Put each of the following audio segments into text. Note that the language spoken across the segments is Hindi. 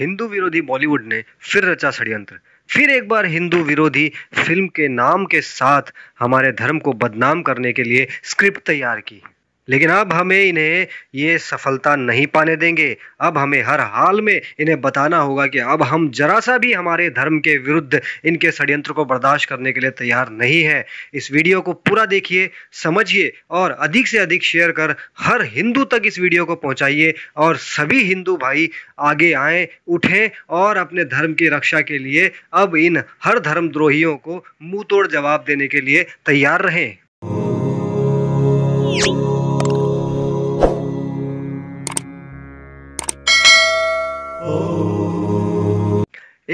हिंदू विरोधी बॉलीवुड ने फिर रचा षड्यंत्र फिर एक बार हिंदू विरोधी फिल्म के नाम के साथ हमारे धर्म को बदनाम करने के लिए स्क्रिप्ट तैयार की लेकिन अब हमें इन्हें ये सफलता नहीं पाने देंगे अब हमें हर हाल में इन्हें बताना होगा कि अब हम जरा सा भी हमारे धर्म के विरुद्ध इनके षड्यंत्र को बर्दाश्त करने के लिए तैयार नहीं है इस वीडियो को पूरा देखिए समझिए और अधिक से अधिक शेयर कर हर हिंदू तक इस वीडियो को पहुंचाइए और सभी हिंदू भाई आगे आए उठें और अपने धर्म की रक्षा के लिए अब इन हर धर्मद्रोहियों को मुंह तोड़ जवाब देने के लिए तैयार रहें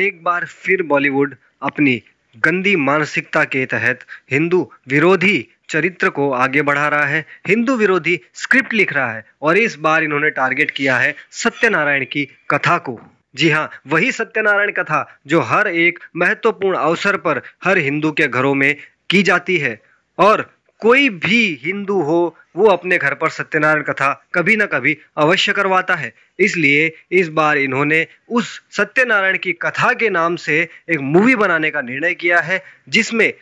एक बार फिर बॉलीवुड अपनी गंदी मानसिकता के तहत हिंदू विरोधी चरित्र को आगे बढ़ा रहा है हिंदू विरोधी स्क्रिप्ट लिख रहा है और इस बार इन्होंने टारगेट किया है सत्यनारायण की कथा को जी हाँ वही सत्यनारायण कथा जो हर एक महत्वपूर्ण अवसर पर हर हिंदू के घरों में की जाती है और कोई भी हिंदू हो वो अपने घर पर सत्यनारायण कथा कभी न कभी अवश्य करवाता है इसलिए इस बार इन्होंने उस सत्यनारायण की कथा के नाम से एक मूवी बनाने का निर्णय किया है जिसमें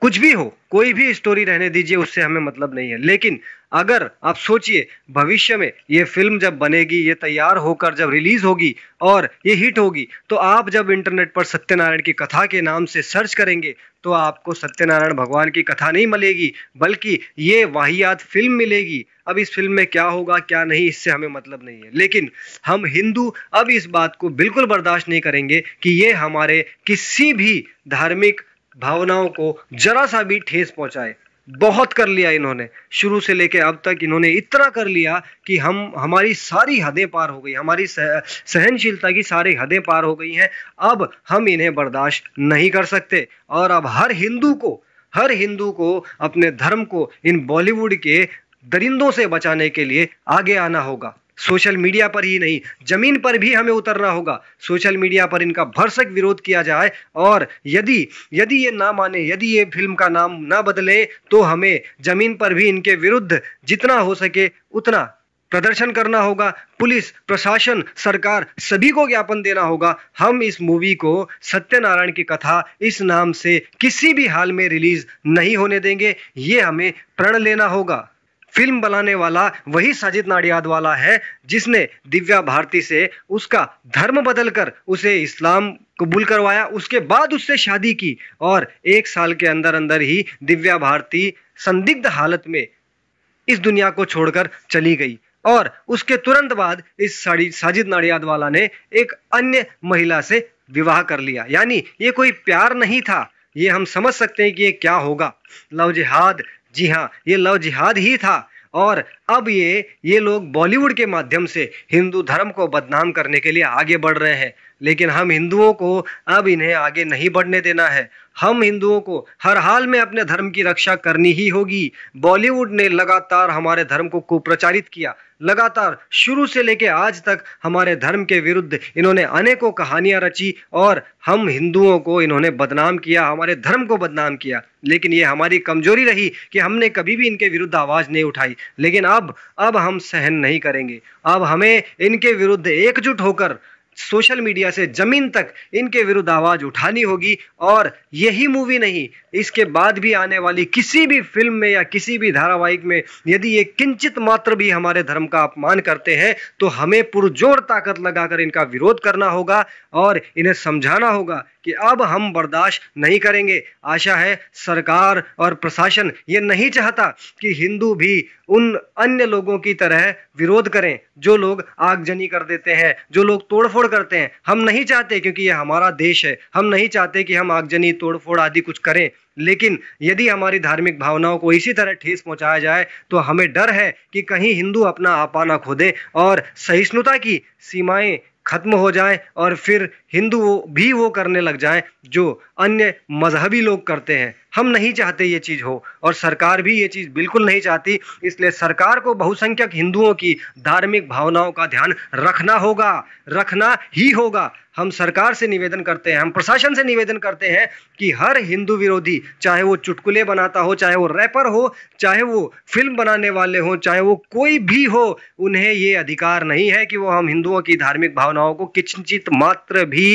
कुछ भी हो कोई भी स्टोरी रहने दीजिए उससे हमें मतलब नहीं है लेकिन अगर आप सोचिए भविष्य में ये फिल्म जब बनेगी ये तैयार होकर जब रिलीज होगी और ये हिट होगी तो आप जब इंटरनेट पर सत्यनारायण की कथा के नाम से सर्च करेंगे तो आपको सत्यनारायण भगवान की कथा नहीं मिलेगी बल्कि ये वाहियात फिल्म मिलेगी अब इस फिल्म में क्या होगा क्या नहीं इससे हमें मतलब नहीं है लेकिन हम हिंदू अब इस बात को बिल्कुल बर्दाश्त नहीं करेंगे कि ये हमारे किसी भी धार्मिक भावनाओं को जरा सा भी ठेस पहुंचाए बहुत कर लिया इन्होंने शुरू से लेके अब तक इन्होंने इतना कर लिया कि हम हमारी सारी हदें पार हो गई हमारी सह, सहनशीलता की सारी हदें पार हो गई हैं अब हम इन्हें बर्दाश्त नहीं कर सकते और अब हर हिंदू को हर हिंदू को अपने धर्म को इन बॉलीवुड के दरिंदों से बचाने के लिए आगे आना होगा सोशल मीडिया पर ही नहीं जमीन पर भी हमें उतरना होगा सोशल मीडिया पर इनका भरसक विरोध किया जाए और यदि यदि ये ना माने यदि ये फिल्म का नाम ना बदले तो हमें जमीन पर भी इनके विरुद्ध जितना हो सके उतना प्रदर्शन करना होगा पुलिस प्रशासन सरकार सभी को ज्ञापन देना होगा हम इस मूवी को सत्यनारायण की कथा इस नाम से किसी भी हाल में रिलीज नहीं होने देंगे ये हमें प्रण लेना होगा फिल्म बनाने वाला वही साजिद नाडियाद वाला है जिसने दिव्या भारती से उसका धर्म बदलकर उसे इस्लाम कबूल करवाया उसके बाद उससे शादी की और एक साल के अंदर अंदर ही दिव्या भारती संदिग्ध हालत में इस दुनिया को छोड़कर चली गई और उसके तुरंत बाद इस साड़ी साजिद नाडियाद वाला ने एक अन्य महिला से विवाह कर लिया यानी ये कोई प्यार नहीं था ये हम समझ सकते हैं कि ये क्या होगा लव जिहाद जी हाँ ये लव जिहाद ही था और अब ये ये लोग बॉलीवुड के माध्यम से हिंदू धर्म को बदनाम करने के लिए आगे बढ़ रहे हैं लेकिन हम हिंदुओं को अब इन्हें आगे नहीं बढ़ने देना है हम हिंदुओं को हर हाल में अपने धर्म की रक्षा करनी ही होगी बॉलीवुड ने लगातार हमारे धर्म को कुप्रचारित किया लगातार शुरू से लेकर आज तक हमारे धर्म के विरुद्ध इन्होंने अनेकों कहानियां रची और हम हिंदुओं को इन्होंने बदनाम किया हमारे धर्म को बदनाम किया लेकिन ये हमारी कमजोरी रही कि हमने कभी भी इनके विरुद्ध आवाज़ नहीं उठाई लेकिन अब अब हम सहन नहीं करेंगे अब हमें इनके विरुद्ध एकजुट होकर सोशल मीडिया से ज़मीन तक इनके विरुद्ध आवाज़ उठानी होगी और यही मूवी नहीं इसके बाद भी आने वाली किसी भी फिल्म में या किसी भी धारावाहिक में यदि ये किंचित मात्र भी हमारे धर्म का अपमान करते हैं तो हमें पुरजोर ताकत लगाकर इनका विरोध करना होगा और इन्हें समझाना होगा कि अब हम बर्दाश्त नहीं करेंगे आशा है सरकार और प्रशासन ये नहीं चाहता कि हिंदू भी उन अन्य लोगों की तरह विरोध करें जो लोग आगजनी कर देते हैं जो लोग तोड़फोड़ करते हैं हम नहीं चाहते क्योंकि ये हमारा देश है हम नहीं चाहते कि हम आगजनी तोड़फोड़ आदि कुछ करें लेकिन यदि हमारी धार्मिक भावनाओं को इसी तरह ठेस पहुंचाया जाए तो हमें डर है कि कहीं हिंदू अपना आपा ना खो दे और सहिष्णुता की सीमाएं खत्म हो जाए और फिर हिंदू भी वो करने लग जाए जो अन्य मजहबी लोग करते हैं हम नहीं चाहते ये चीज़ हो और सरकार भी ये चीज़ बिल्कुल नहीं चाहती इसलिए सरकार को बहुसंख्यक हिंदुओं की धार्मिक भावनाओं का ध्यान रखना होगा रखना ही होगा हम सरकार से निवेदन करते हैं हम प्रशासन से निवेदन करते हैं कि हर हिंदू विरोधी चाहे वो चुटकुले बनाता हो चाहे वो रैपर हो चाहे वो फिल्म बनाने वाले हों चाहे वो कोई भी हो उन्हें ये अधिकार नहीं है कि वो हम हिंदुओं की धार्मिक भावनाओं को किंचित मात्र भी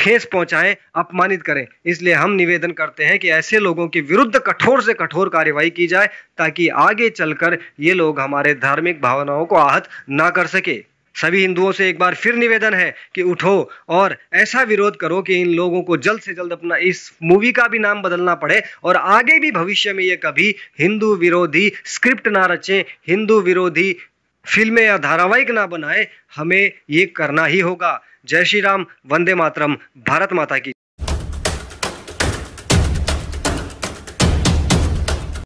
ठेस पहुंचाएं अपमानित करें इसलिए हम निवेदन करते हैं कि ऐसे लोगों के विरुद्ध कठोर से कठोर कार्यवाही की जाए ताकि आगे चलकर ये लोग हमारे धार्मिक भावनाओं को आहत ना कर सके सभी हिंदुओं से एक बार फिर निवेदन है कि उठो और ऐसा विरोध करो कि इन लोगों को जल्द से जल्द अपना इस मूवी का भी नाम बदलना पड़े और आगे भी भविष्य में ये कभी हिंदू विरोधी स्क्रिप्ट ना रचे हिंदू विरोधी फिल्में या धारावाहिक ना बनाए हमें ये करना ही होगा जय श्री राम वंदे मातरम भारत माता की